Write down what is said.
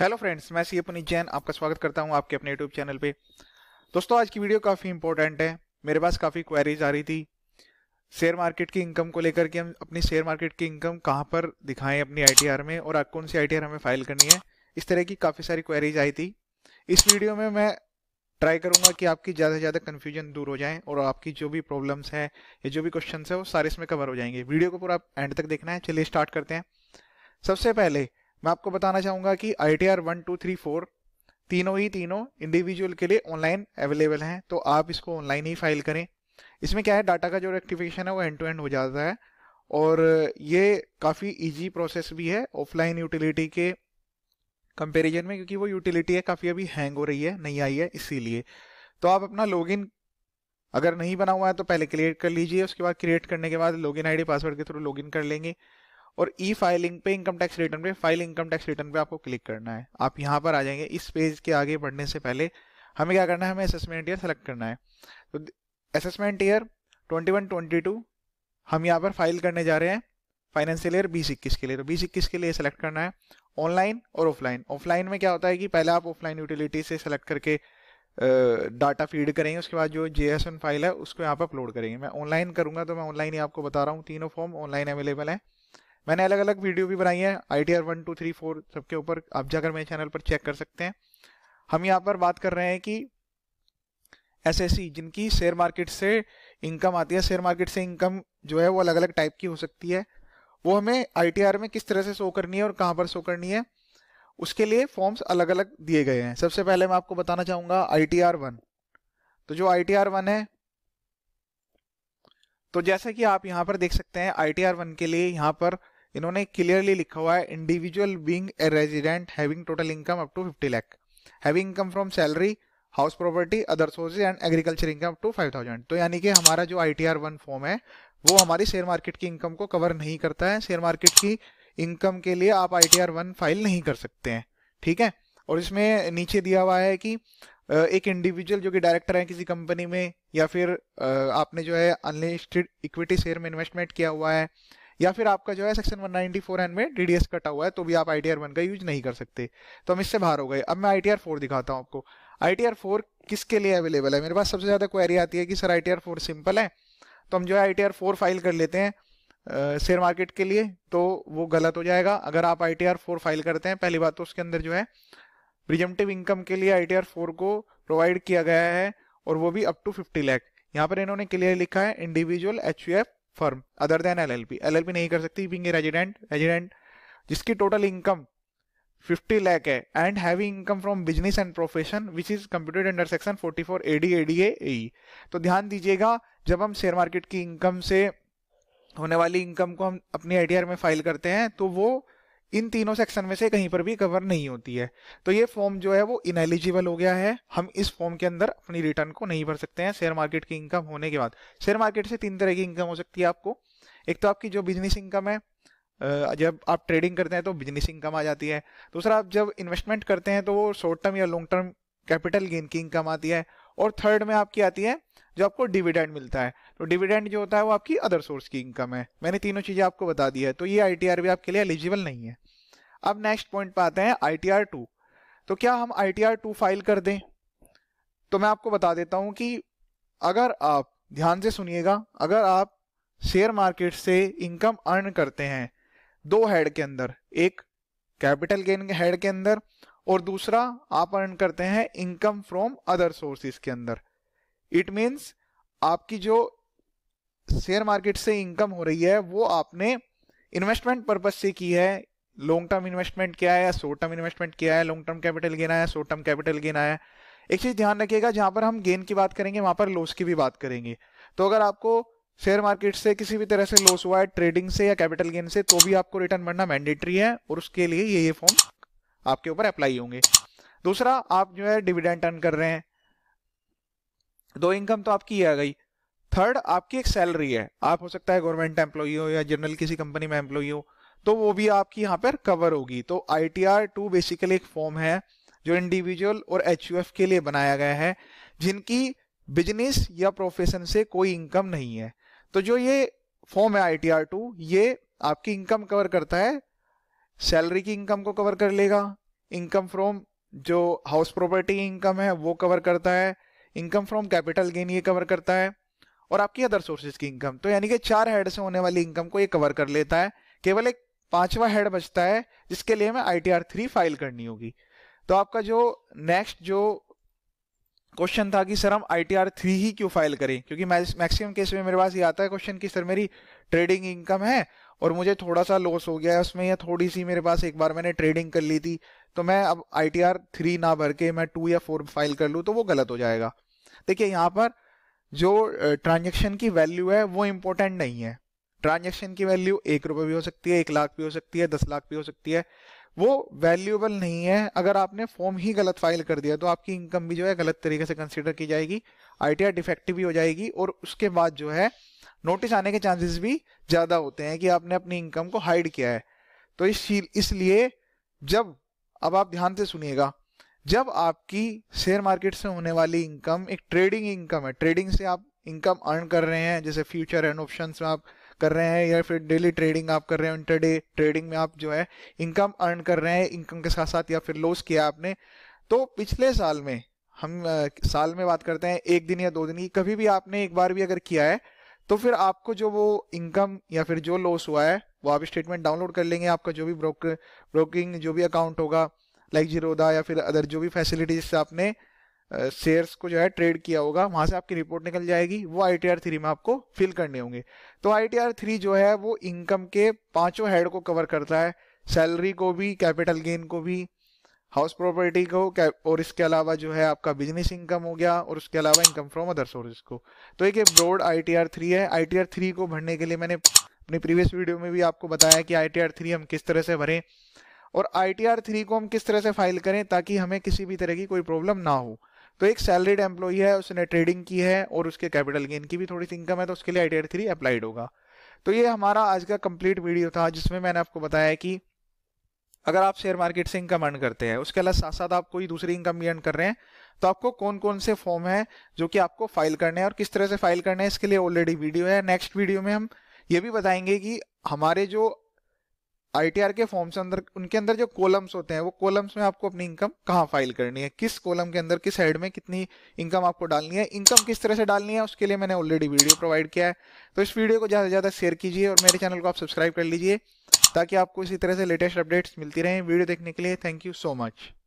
hello friends मैं सी अपनी जैन आपका स्वागत करता हूं आपके अपने यूट्यूब चैनल पे दोस्तों आज की वीडियो काफ़ी इंपॉर्टेंट है मेरे पास काफ़ी क्वेरीज आ रही थी शेयर मार्केट की इनकम को लेकर के हम अपनी शेयर मार्केट की इनकम कहाँ पर दिखाएं अपनी आई में और कौन सी आई हमें फाइल करनी है इस तरह की काफ़ी सारी क्वेरीज आई थी इस वीडियो में मैं ट्राई करूंगा कि आपकी ज़्यादा से ज़्यादा कन्फ्यूजन दूर हो जाए और आपकी जो भी प्रॉब्लम्स हैं या जो भी क्वेश्चन है वो सारे इसमें कवर हो जाएंगे वीडियो को पूरा एंड तक देखना है चलिए स्टार्ट करते हैं सबसे पहले मैं आपको बताना चाहूंगा कि I T R one two three four तीनों ही तीनों इंडिविजुअल के लिए ऑनलाइन अवेलेबल हैं तो आप इसको ऑनलाइन ही फाइल करें इसमें क्या है डाटा का जो रेक्टिफिकेशन है वो एंड टू एंड हो जाता है और ये काफ़ी इजी प्रोसेस भी है ऑफलाइन यूटिलिटी के कंपेरिजन में क्योंकि वो यूटिलिटी है काफ़ी अभी हैंग हो रही है नहीं आई है इसीलिए तो आप अपना लॉगिन अगर नहीं बना हुआ है तो पहले क्रिएट कर लीजिए उसके बाद क्रिएट करने के बाद लॉगिन आईडी पासवर्ड के थ्रू लॉगिन कर लेंगे और ई e फाइलिंग पे इनकम टैक्स रिटर्न पे फाइल इनकम टैक्स रिटर्न पे आपको क्लिक करना है आप यहाँ पर आ जाएंगे इस पेज के आगे बढ़ने से पहले हमें क्या करना है हमें असेसमेंट ईयर सेलेक्ट करना है तो assessment year twenty one twenty two हम यहाँ पर फाइल करने जा रहे हैं फाइनेंशियल ईयर बीस इक्कीस के लिए तो बीस इक्कीस के लिए सेलेक्ट करना है ऑनलाइन और ऑफलाइन ऑफलाइन में क्या होता है कि पहले आप ऑफलाइन यूटिलिटी से सेलेक्ट करके डाटा फीड करेंगे उसके बाद जो जे फाइल है उसको यहाँ पर अपलोड करेंगे मैं ऑनलाइन करूँगा तो मैं ऑनलाइन ही आपको बता रहा हूँ तीनों फॉर्म ऑनलाइन अवेलेबल है मैंने अलग अलग वीडियो भी बनाई है I T R one two three four सबके ऊपर आप जाकर मेरे चैनल पर चेक कर सकते हैं हम यहाँ पर बात कर रहे हैं कि एस एस सी जिनकी शेयर मार्केट से इनकम आती है शेयर मार्केट से इनकम जो है वो अलग अलग टाइप की हो सकती है वो हमें आई टी आर में किस तरह से शो करनी है और कहाँ पर शो करनी है उसके लिए फॉर्म्स अलग अलग दिए गए हैं सबसे पहले मैं आपको बताना चाहूँगा आई टी आर वन तो जो आई टी आर वन है तो जैसा कि आप यहाँ पर देख सकते हैं आई टी आर वन के लिए यहाँ पर इन्होंने क्लियरली लिखा हुआ है individual being a resident having total income up to fifty lakh having income from salary house property other sources and agriculture income up to five thousand तो यानी कि हमारा जो I T R one form है वो हमारी शेयर मार्केट की income को कवर नहीं करता है शेयर मार्केट की इनकम के लिए आप I T R one file नहीं कर सकते हैं ठीक है और इसमें नीचे दिया हुआ है कि एक इंडिविजुअल जो कि डायरेक्टर है किसी कंपनी में या फिर आपने जो है अनलिस्टेड इक्विटी शेयर में इन्वेस्टमेंट किया हुआ है या फिर आपका जो है सेक्शन 194 एन में डीडीएस कटा हुआ है तो भी आप आई टी वन का यूज नहीं कर सकते तो हम इससे बाहर हो गए अब मैं आई टी फोर दिखाता हूँ आपको आई टी फोर किसके लिए अवेलेबल है मेरे पास सबसे ज़्यादा क्वेरी आती है कि sir I T four simple है तो हम जो है आई टी फाइल कर लेते हैं शेयर मार्केट के लिए तो वो गलत हो जाएगा अगर आप I T R four file करते हैं पहली बात तो उसके अंदर जो है प्रिजम्पटिव इनकम के लिए आई टी आर फोर को प्रोवाइड किया गया है और वो भी अप टू फिफ्टी लैख यहाँ पर इन्होंने क्लियर लिखा है individual H U F firm other than L LLP नहीं कर सकती बींग ए रेजिडेंट रेजिडेंट जिसकी टोटल इनकम 50 लाख है and heavy income from business and profession which is computed under section 44 AD ADA A तो ध्यान दीजिएगा जब हम शेयर मार्केट की इनकम से होने वाली इनकम को हम अपनी आई में फाइल करते हैं तो वो इन तीनों सेक्शन में से कहीं पर भी कवर नहीं होती है तो ये फॉर्म जो है वो इनएलिजिबल हो गया है हम इस फॉर्म के अंदर अपनी रिटर्न को नहीं भर सकते हैं शेयर मार्केट की इनकम होने के बाद शेयर मार्केट से तीन तरह की इनकम हो सकती है आपको एक तो आपकी जो बिजनेस इनकम है जब आप ट्रेडिंग करते हैं तो बिजनेस इनकम आ जाती है दूसरा आप जब इन्वेस्टमेंट करते हैं तो वो शॉर्ट टर्म या लॉन्ग टर्म कैपिटल गेन की इनकम आती है और थर्ड में आपकी आती है जो आपको डिविडेंड मिलता है तो डिविडेंड जो होता है वो आपकी अदर सोर्स की इनकम है मैंने तीनों चीज़ें आपको बता दी है तो ये आई भी आपके लिए एलिजिबल नहीं है अब नेक्स्ट पॉइंट पे आते हैं आई टी टू तो क्या हम I T R two file कर दें तो मैं आपको बता देता हूं कि अगर आप ध्यान से सुनिएगा अगर आप शेयर मार्केट से इनकम अर्न करते हैं दो हेड के अंदर एक कैपिटल गेन हेड के अंदर और दूसरा आप अर्न करते हैं इनकम फ्रॉम अदर सोर्सेज के अंदर इट मीन्स आपकी जो शेयर मार्केट से इनकम हो रही है वो आपने इन्वेस्टमेंट पर्पज से की है लॉन्ग टर्म इन्वेस्टमेंट क्या है शॉर्ट टर्म इन्वेस्टमेंट क्या है लॉन्ग टर्म कैपिटल गेन आया शॉर्ट टर्म कैपिटल गेन आया एक चीज ध्यान रखिएगा जहां पर हम गेन की बात करेंगे वहां पर लॉस की भी बात करेंगे तो अगर आपको शेयर मार्केट से किसी भी तरह से लॉस हुआ है ट्रेडिंग से या कैपिटल गेन से तो भी आपको रिटर्न भरना मैंडेटरी है और उसके लिए ये ये फॉर्म आपके ऊपर अप्लाई होंगे दूसरा आप जो है डिविडेंड अर्न कर रहे हैं दो इनकम तो आपकी आ गई थर्ड आपकी एक सैलरी है आप हो सकता है गवर्नमेंट एम्प्लॉई हो या जनरल किसी कंपनी में एम्प्लॉई हो तो वो भी आपकी यहाँ पर कवर होगी तो I T R two basically एक फॉर्म है जो इंडिविजुअल और एच यू एफ के लिए बनाया गया है जिनकी बिजनेस या प्रोफेशन से कोई इनकम नहीं है तो जो ये फॉर्म है आई टी आर टू ये आपकी इनकम कवर करता है सैलरी की इनकम को कवर कर लेगा इनकम फ्रॉम जो हाउस प्रॉपर्टी इनकम है वो कवर करता है इनकम फ्रॉम कैपिटल गेन ये कवर करता है और आपकी अदर सोर्सेज की इनकम तो यानी कि चार हेड से होने वाली इनकम को ये कवर कर लेता है केवल एक पांचवा हेड बचता है जिसके लिए हमें I T R three file करनी होगी तो आपका जो नेक्स्ट जो क्वेश्चन था कि सर हम आई टी आर थ्री ही क्यों फाइल करें क्योंकि मैक्सिमम केस में मेरे पास ये आता है क्वेश्चन कि सर मेरी ट्रेडिंग इनकम है और मुझे थोड़ा सा लॉस हो गया है उसमें या थोड़ी सी मेरे पास एक बार मैंने ट्रेडिंग कर ली थी तो मैं अब आई टी आर थ्री ना भर के मैं टू या फोर फाइल कर लूँ तो वो गलत हो जाएगा देखिए यहाँ पर जो ट्रांजेक्शन की वैल्यू है वो इंपॉर्टेंट नहीं है ट्रांजेक्शन की वैल्यू एक रुपये भी हो सकती है एक लाख भी हो सकती है दस लाख भी हो सकती है वो वैल्यूएबल नहीं है अगर आपने फॉर्म ही गलत फाइल कर दिया तो आपकी इनकम भी जो है गलत तरीके से कंसिडर की जाएगी आईटीआर डिफेक्टिव भी हो जाएगी और उसके बाद जो है नोटिस आने के चांसेस भी ज़्यादा होते हैं कि आपने अपनी इनकम को हाइड किया है तो इस इसलिए जब अब आप ध्यान से सुनिएगा जब आपकी शेयर मार्केट से होने वाली इनकम एक ट्रेडिंग इनकम है ट्रेडिंग से आप इनकम अर्न कर रहे हैं जैसे फ्यूचर एंड ऑप्शन में आप कर रहे हैं या फिर डेली ट्रेडिंग आप कर रहे हैं इंटरडे ट्रेडिंग में आप जो है इनकम अर्न कर रहे हैं इनकम के साथ साथ या फिर लॉस किया आपने तो पिछले साल में हम साल में बात करते हैं एक दिन या दो दिन की कभी भी आपने एक बार भी अगर किया है तो फिर आपको जो वो इनकम या फिर जो लॉस हुआ है वो आप स्टेटमेंट डाउनलोड कर लेंगे आपका जो भी ब्रोकर ब्रोकिंग जो भी अकाउंट होगा लाइक जीरोदा या फिर अदर जो भी फैसिलिटीज से आपने शेयर्स uh, को जो है ट्रेड किया होगा वहां से आपकी रिपोर्ट निकल जाएगी वो आई टी आर थ्री में आपको फिल करने होंगे तो आई टी आर थ्री जो है वो इनकम के पांचों हेड को कवर करता है सैलरी को भी कैपिटल गेन को भी हाउस प्रॉपर्टी को और इसके अलावा जो है आपका बिजनेस इनकम हो गया और उसके अलावा इनकम फ्रॉम अदर सोर्सेज को तो एक broad I T R three है आई टी आर थ्री को भरने के लिए मैंने अपनी प्रीवियस वीडियो में भी आपको बताया कि आई टी आर थ्री हम किस तरह से भरें और आई टी आर थ्री को हम किस तरह से फाइल करें ताकि हमें किसी भी तरह की कोई प्रॉब्लम ना हो तो एक सैलरीड एम्प्लॉई है उसने ट्रेडिंग की है और उसके कैपिटल गेन की भी थोड़ी सी इनकम है तो उसके लिए I T R three applied होगा तो ये हमारा आज का कंप्लीट वीडियो था जिसमें मैंने आपको बताया कि अगर आप शेयर मार्केट से इनकम अर्न करते हैं उसके अलावा साथ साथ आप कोई दूसरी इनकम भी अर्न कर रहे हैं तो आपको कौन कौन से फॉर्म है जो कि आपको फाइल करने हैं और किस तरह से फाइल करने हैं इसके लिए ऑलरेडी वीडियो है नेक्स्ट वीडियो में हम ये भी बताएंगे कि हमारे जो आईटीआर के फॉर्म्स अंदर उनके अंदर जो कॉलम्स होते हैं वो कॉलम्स में आपको अपनी इनकम कहाँ फाइल करनी है किस कॉलम के अंदर किस हेड में कितनी इनकम आपको डालनी है इनकम किस तरह से डालनी है उसके लिए मैंने ऑलरेडी वीडियो प्रोवाइड किया है तो इस वीडियो को ज़्यादा से ज़्यादा शेयर कीजिए और मेरे चैनल को आप सब्सक्राइब कर लीजिए ताकि आपको इसी तरह से लेटेस्ट अपडेट्स मिलती रहें वीडियो देखने के लिए थैंक यू सो मच